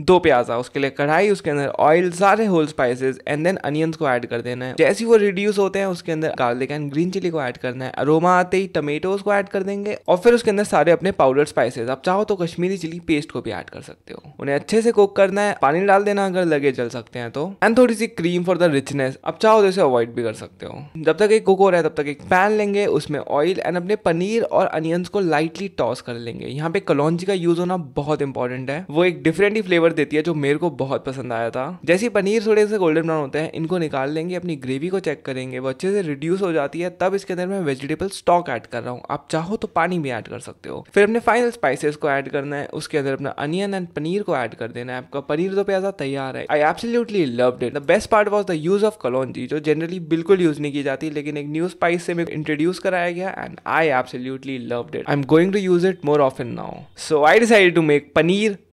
दो प्याजा उसके लिए कढ़ाई उसके अंदर ऑयल सारे whole spices and then onions को ऐड कर देना है जैसे वो रिड्यूस होते हैं उसके अंदर गार्लिक एंड ग्रीन चिली को ऐड करना है अरोमा आते ही टमेटोज को ऐड कर देंगे और फिर उसके अंदर सारे अपने पाउडर स्पाइसेस आप चाहो तो कश्मीरी चिली पेस्ट को भी ऐड कर सकते हो उन्हें अच्छे से कुक करना है पानी डाल देना अगर लगे जल सकते हैं तो एंड थोड़ी सी क्रीम फॉर द रिचनेस आप चाहो तो इसे अवॉइड भी कर सकते हो जब तक एक कुक हो रहा है तब तक एक पैन लेंगे उसमें ऑयल एंड अपने पनीर और अनियंस को लाइटली टॉस कर लेंगे यहाँ पे कलौजी का यूज होना बहुत इंपॉर्टेंट है वो एक डिफरेंट ही फ्लेवर फ्लेवर देती है जो मेरे को बहुत पसंद आया था जैसे पनीर थोड़े से गोल्डन ब्राउन होते हैं इनको निकाल लेंगे अपनी ग्रेवी को चेक करेंगे वो अच्छे से रिड्यूस हो जाती है तब इसके अंदर मैं वेजिटेबल स्टॉक ऐड कर रहा हूँ आप चाहो तो पानी भी ऐड कर सकते हो फिर अपने फाइनल स्पाइसेस को ऐड करना है उसके अंदर अपना अनियन एंड पनीर को ऐड कर देना है आपका पनीर तो प्याजा तैयार है I absolutely love it the best part was the use of कलौजी जो जनरली बिल्कुल यूज नहीं की जाती लेकिन एक न्यू स्पाइस से मैं इंट्रोड्यूस कराया गया and I absolutely love it I am going to use it more of often now so I decide to make paneer